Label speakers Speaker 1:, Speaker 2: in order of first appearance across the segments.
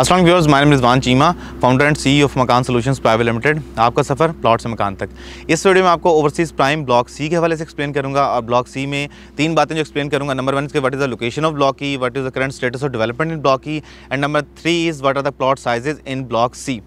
Speaker 1: Aslam viewers मैं Rizwan Cheema founder and CEO of Makaan solution private limited आपका सफ़र प्लॉट से मकान तक इस वीडियो में आपको ओवरसीज़ प्राइम ब्लॉक सी के हवाले से एक्सप्लेन करूँगा और ब्लॉक सी में तीन बातें जो एक्सप्लेन करूँगा नंबर वन इसके what is the location of block C what is the current status of development in block C and number three is what are the plot size in block C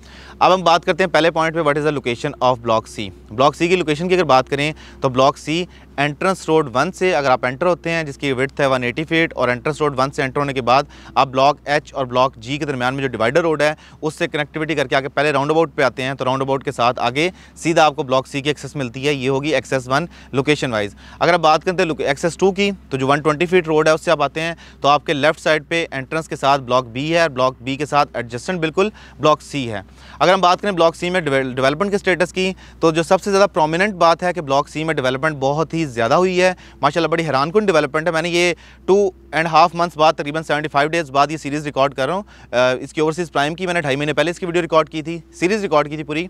Speaker 1: अब हम बात करते हैं पहले point पे what is the location of block C block C की location की अगर बात करें तो block C entrance road one से अगर आप एंटर होते हैं जिसकी विथ है वन एटी फीट और एंट्रेंस रोड वन से एंटर होने के बाद आप ब्लॉक एच और ब्लॉक जी के दरमियान में जो डिवाइडर रोड है उससे कनेक्टिविटी करके आगे पहले राउंड अबाउट पर आते हैं तो राउंड अबाउट के साथ आगे सीधा आपको ब्लॉक सी की एक्सेस मिलती है ये होगी एक्सेस वन लोकेशन वाइज अगर आप बात करते हैं एक्सेस टू की तो जो वन ट्वेंटी फीट रोड है उससे आप आते हैं तो आपके लेफ्ट साइड पर एंट्रेंस के साथ ब्लॉक बी है और ब्लॉक बी के साथ एडजस्टेंट बिल्कुल ब्लॉक सी है अगर अगर हम बात करें ब्लॉक सी में डेवलपमेंट के स्टेटस की तो जो सबसे ज़्यादा प्रोमिनेंट बात है कि ब्लॉक सी में डेवलपमेंट बहुत ही ज़्यादा हुई है माशाल्लाह बड़ी हैरानकुन डेवलपमेंट है मैंने ये टू एंड हाफ मंथ्स बाद तकरीबन सेवेंटी फाइव डेज़ बाद ये सीरीज़ रिकॉर्ड कर रहा हूँ इसकी ओवरसीज़ प्राइम की मैंने ढाई महीने पहले इसकी वीडियो रिकॉर्ड की थी सीरीज़ रिकॉर्ड की थी पूरी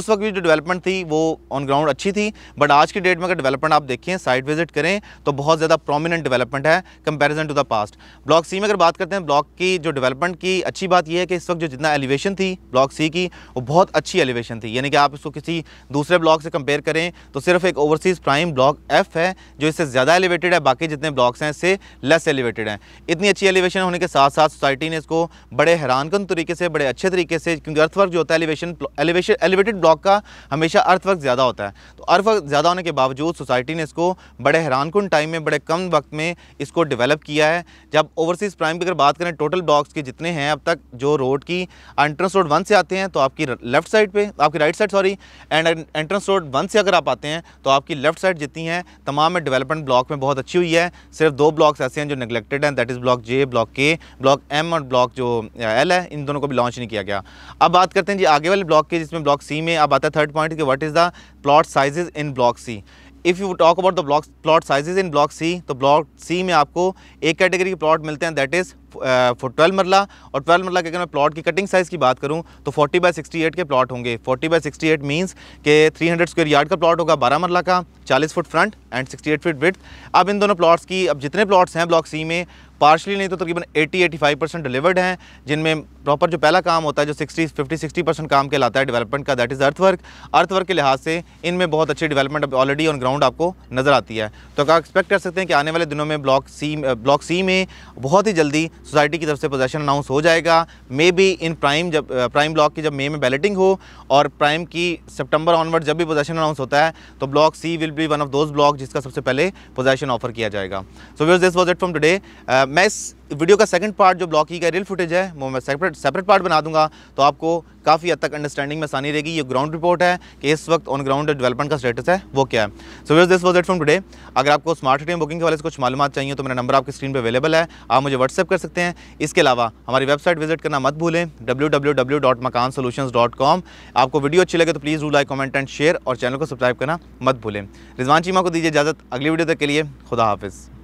Speaker 1: उस वक्त भी जो डेवलपमेंट थी वो ऑन ग्राउंड अच्छी थी बट आज की डेट में अगर डेवलपमेंट आप देखें साइट विजिट करें तो बहुत ज़्यादा प्रोमिनेंट डेवलपमेंट है comparison to the past block C में अगर बात करते हैं ब्लॉक की जो डेवलपमेंट की अच्छी बात यह है कि इस वक्त जो जितना एलिवेशन थी ब्लॉक सी की वो बहुत अच्छी एलिवेशन थी यानी कि आप इसको किसी दूसरे ब्लॉक से कंपेयर करें तो सिर्फ एक ओवरसीज़ प्राइम ब्लॉक एफ है जो इससे ज़्यादा एलिवेटेड है बाकी जितने ब्लॉक्स हैं इससे लेस एलिवेटेड हैं इतनी अच्छी एलिवेशन होने के साथ साथ सोसाइटी ने इसको बड़े हैरानकन तरीके से बड़े अच्छे तरीके से क्योंकि अर्थवर्क जो होता है एलिवेशन एलिवेशन एलिवेटेड ब्लॉक का हमेशा अर्थवर्क ज़्यादा होता है तो अर्थवर्क ज़्यादा होने के बावजूद सोसाइटी ने इसको बड़े हैरानकन टाइम में बड़े कम वक्त में इसको डेवलप किया है जब ओवरसीज़ प्राइम की अगर बात करें टोटल ब्लॉक्स के जितने हैं अब तक जो रोड की एंट्रेंस रोड वन से आते हैं तो आपकी लेफ्ट साइड पे आपकी right side sorry and entrance road one से अगर आप आते हैं तो आपकी लेफ्ट साइड जितनी है तमाम में डेवलपमेंट ब्लॉक में बहुत अच्छी हुई है सिर्फ दो ब्लॉक्स ऐसे हैं जो निगलेक्टेड हैं that is block J block K block M और ब्लॉक जो एल है इन दोनों को भी लॉन्च नहीं किया गया अब बात करते हैं जी आगे वाले ब्लॉक के जिसमें ब्लॉक सी में अब आता है थर्ड पॉइंट कि what is the plot sizes in block C if you talk about the block plot sizes in block C तो ब्लॉक सी में आपको एक कैटेगरी के प्लॉट मिलते हैं दैट इज़ फॉर ट्वेल्व मरला और ट्वेल्व मरला के अगर मैं प्लॉट की कटिंग साइज़ की बात करूँ तो फोर्टी बाई सिक्सटी एट के प्लॉट होंगे forty by sixty eight means के थ्री हंड्रेड स्क्वेयर यार्ड का प्लॉट होगा बारह मरला का चालीस फुट front and sixty eight feet width अब इन दोनों प्लॉट्स की अब जितने प्लॉट्स हैं ब्लॉक सी में पार्शली नहीं तो तकरीबन 80-85 परसेंट डिलीवर्ड हैं जिनमें प्रॉपर जो पहला काम होता है जो 60 50 60 परसेंट काम कहलाता है डेवलपमेंट का दैट इज़ अर्थवर्क अर्थवर्क के लिहाज से इनमें बहुत अच्छी डेवलपमेंट ऑलरेडी ऑन ग्राउंड आपको नज़र आती है तो आप एक्सपेक्ट कर सकते हैं कि आने वाले दिनों में ब्लॉक सी ब्लॉक सी में बहुत ही जल्दी सोसाइटी की तरफ से पोजेशन अनाउंस हो जाएगा मे बी इन प्राइम जब प्राइम ब्लॉक की जब मे में बैलेटिंग हो और प्राइम की सेप्टेम्बर ऑनवर्ड जब भी पोजेशन अनाउंस होता है तो block C will be one of those block जिसका सबसे पहले पोजेशन ऑफर किया जाएगा so viewers this was it from today मैं इस वीडियो का सेकंड पार्ट जो ब्लॉक की का रियल फुटेज है वो मैं सेपरेट सेपरेट पार्ट बना दूंगा तो आपको काफ़ी हद तक अंडरस्टैंडिंग में आसानी रहेगी ये ग्राउंड रिपोर्ट है कि इस वक्त ऑन ग्राउंड डेवलपमेंट का स्टेटस है वो क्या है so this was it from today अगर आपको स्मार्ट सिटी बुकिंग के वाले से कुछ मालूम चाहिए तो मेरा नंबर आपकी स्क्रीन पर अवेलेबल है आप मुझे व्हाट्सअप कर सकते हैं इसके अलावा हमारी वेबसाइट विजिट करना मत भूलें डब्ल्यू आपको वीडियो अच्छी लगे तो please do like comment and share और चैनल को सब्सक्राइब करना मत भूलें रिजवान चीमा को दीजिए इजाज़त अगली वीडियो तक के लिए खुदा हाफिज़